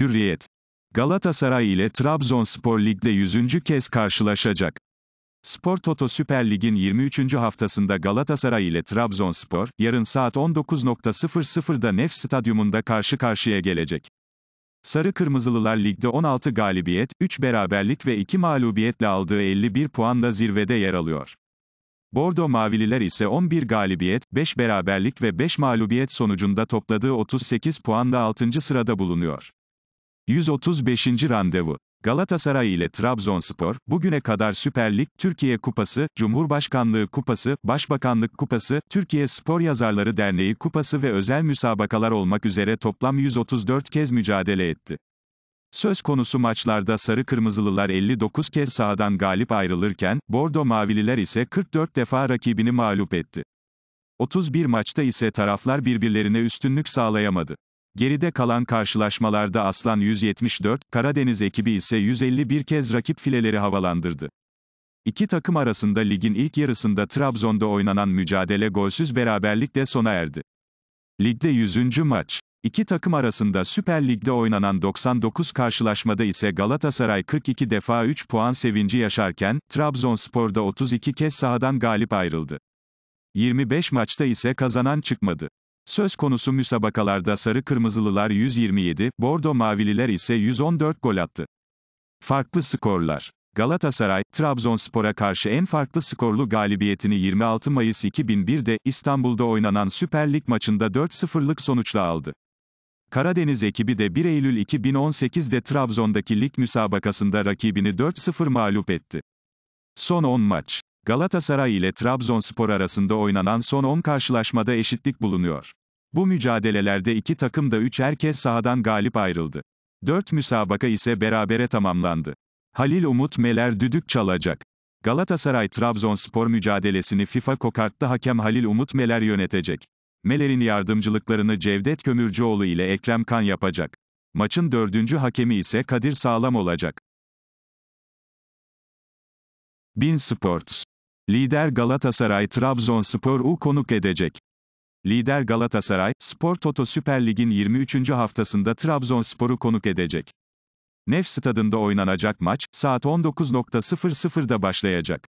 Hürriyet. Galatasaray ile Trabzonspor Lig'de 100. kez karşılaşacak. Spor Toto Süper Lig'in 23. haftasında Galatasaray ile Trabzonspor, yarın saat 19.00'da Nef Stadyumunda karşı karşıya gelecek. Sarı Kırmızılılar Lig'de 16 galibiyet, 3 beraberlik ve 2 mağlubiyetle aldığı 51 puanla zirvede yer alıyor. Bordo Mavililer ise 11 galibiyet, 5 beraberlik ve 5 mağlubiyet sonucunda topladığı 38 puanla 6. sırada bulunuyor. 135. Randevu Galatasaray ile Trabzonspor, bugüne kadar Süper Lig, Türkiye Kupası, Cumhurbaşkanlığı Kupası, Başbakanlık Kupası, Türkiye Spor Yazarları Derneği Kupası ve özel müsabakalar olmak üzere toplam 134 kez mücadele etti. Söz konusu maçlarda sarı kırmızılılar 59 kez sahadan galip ayrılırken, Bordo Mavililer ise 44 defa rakibini mağlup etti. 31 maçta ise taraflar birbirlerine üstünlük sağlayamadı. Geride kalan karşılaşmalarda Aslan 174, Karadeniz ekibi ise 151 kez rakip fileleri havalandırdı. İki takım arasında ligin ilk yarısında Trabzon'da oynanan mücadele golsüz beraberlikle sona erdi. Ligde 100. maç. İki takım arasında Süper Lig'de oynanan 99 karşılaşmada ise Galatasaray 42 defa 3 puan sevinci yaşarken, Trabzonspor'da 32 kez sahadan galip ayrıldı. 25 maçta ise kazanan çıkmadı. Söz konusu müsabakalarda sarı kırmızılılar 127, bordo mavililer ise 114 gol attı. Farklı skorlar Galatasaray, Trabzonspor'a karşı en farklı skorlu galibiyetini 26 Mayıs 2001'de, İstanbul'da oynanan Süper Lig maçında 4-0'lık sonuçla aldı. Karadeniz ekibi de 1 Eylül 2018'de Trabzon'daki lig müsabakasında rakibini 4-0 mağlup etti. Son 10 maç. Galatasaray ile Trabzonspor arasında oynanan son 10 karşılaşmada eşitlik bulunuyor. Bu mücadelelerde iki takım da üç herkes sahadan galip ayrıldı. Dört müsabaka ise berabere tamamlandı. Halil Umut Meler düdük çalacak. Galatasaray-Trabzonspor mücadelesini FIFA kokartta hakem Halil Umut Meler yönetecek. Meler'in yardımcılıklarını Cevdet Kömürcüoğlu ile Ekrem Kan yapacak. Maçın dördüncü hakemi ise Kadir Sağlam olacak. Bin Sports Lider Galatasaray Trabzonspor'u konuk edecek. Lider Galatasaray, Spor Toto Süper Lig'in 23. haftasında Trabzonspor'u konuk edecek. Nef stadında oynanacak maç, saat 19.00'da başlayacak.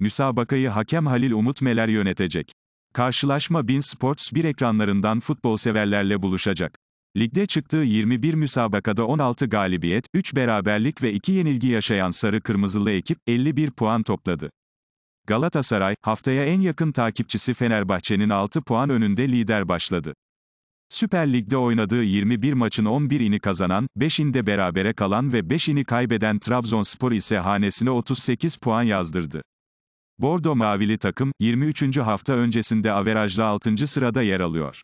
Müsabakayı hakem Halil Umut Meler yönetecek. Karşılaşma Bin Sports 1 ekranlarından futbol severlerle buluşacak. Ligde çıktığı 21 müsabakada 16 galibiyet, 3 beraberlik ve 2 yenilgi yaşayan sarı kırmızılı ekip 51 puan topladı. Galatasaray, haftaya en yakın takipçisi Fenerbahçe'nin 6 puan önünde lider başladı. Süper Lig'de oynadığı 21 maçın 11'ini kazanan, 5'inde berabere kalan ve 5'ini kaybeden Trabzonspor ise hanesine 38 puan yazdırdı. Bordo Mavili takım, 23. hafta öncesinde averajla 6. sırada yer alıyor.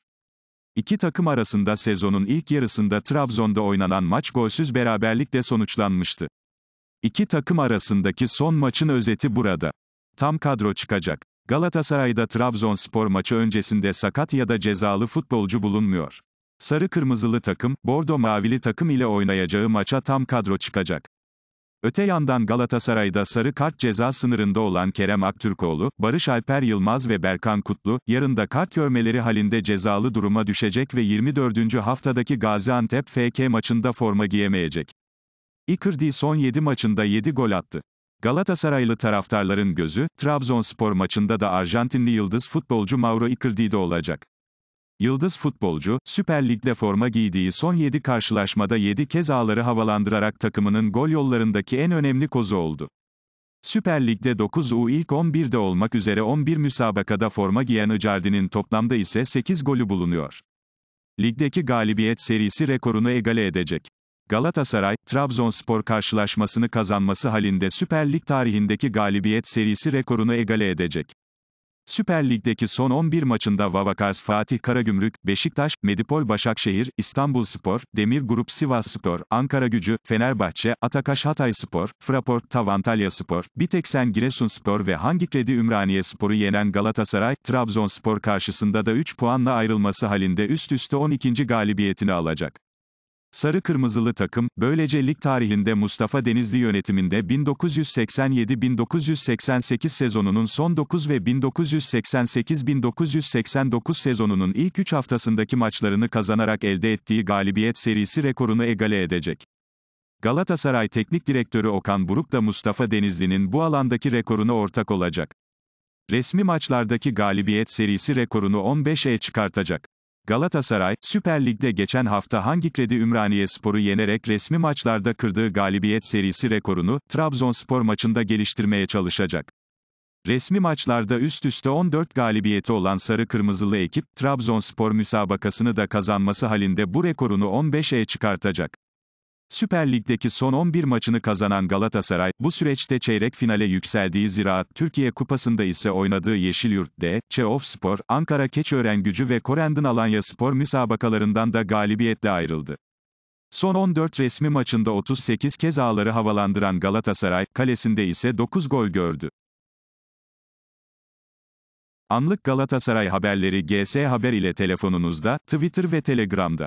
İki takım arasında sezonun ilk yarısında Trabzon'da oynanan maç golsüz beraberlikle sonuçlanmıştı. İki takım arasındaki son maçın özeti burada. Tam kadro çıkacak. Galatasaray'da Trabzonspor maçı öncesinde sakat ya da cezalı futbolcu bulunmuyor. Sarı kırmızılı takım, bordo mavili takım ile oynayacağı maça tam kadro çıkacak. Öte yandan Galatasaray'da sarı kart ceza sınırında olan Kerem Aktürkoğlu, Barış Alper Yılmaz ve Berkan Kutlu, yarın da kart görmeleri halinde cezalı duruma düşecek ve 24. haftadaki Gaziantep FK maçında forma giyemeyecek. Icardi son 7 maçında 7 gol attı. Galatasaraylı taraftarların gözü, Trabzonspor maçında da Arjantinli yıldız futbolcu Mauro Icardi'de olacak. Yıldız futbolcu, Süper Lig'de forma giydiği son 7 karşılaşmada 7 kez ağları havalandırarak takımının gol yollarındaki en önemli kozu oldu. Süper Lig'de 9 U ilk 11'de olmak üzere 11 müsabakada forma giyen Icardi'nin toplamda ise 8 golü bulunuyor. Ligdeki galibiyet serisi rekorunu egale edecek. Galatasaray, Trabzonspor karşılaşmasını kazanması halinde Süper Lig tarihindeki galibiyet serisi rekorunu egale edecek. Süper Lig'deki son 11 maçında Vavakars Fatih Karagümrük, Beşiktaş, Medipol Başakşehir, İstanbulspor, Demir Grup Sivasspor, Ankara Gücü, Fenerbahçe, Atakaş Hatayspor, Fraport Tavantalya Spor, Biteksen Giresunspor ve Hangi Kredi Spor'u yenen Galatasaray, Trabzonspor karşısında da 3 puanla ayrılması halinde üst üste 12. galibiyetini alacak. Sarı kırmızılı takım, böylece lig tarihinde Mustafa Denizli yönetiminde 1987-1988 sezonunun son 9 ve 1988-1989 sezonunun ilk 3 haftasındaki maçlarını kazanarak elde ettiği galibiyet serisi rekorunu egale edecek. Galatasaray Teknik Direktörü Okan Buruk da Mustafa Denizli'nin bu alandaki rekoruna ortak olacak. Resmi maçlardaki galibiyet serisi rekorunu 15'e çıkartacak. Galatasaray, Süper Lig'de geçen hafta hangi kredi Ümraniye Sporu yenerek resmi maçlarda kırdığı galibiyet serisi rekorunu, Trabzonspor maçında geliştirmeye çalışacak. Resmi maçlarda üst üste 14 galibiyeti olan Sarı Kırmızılı ekip, Trabzonspor müsabakasını da kazanması halinde bu rekorunu 15'e çıkartacak. Süper Lig'deki son 11 maçını kazanan Galatasaray, bu süreçte çeyrek finale yükseldiği zira Türkiye Kupası'nda ise oynadığı Yeşilyurt'de, Çeov Spor, Ankara Keçören Gücü ve Korendin Alanya Spor müsabakalarından da galibiyetle ayrıldı. Son 14 resmi maçında 38 kez ağları havalandıran Galatasaray, kalesinde ise 9 gol gördü. Anlık Galatasaray haberleri GS Haber ile telefonunuzda, Twitter ve Telegram'da.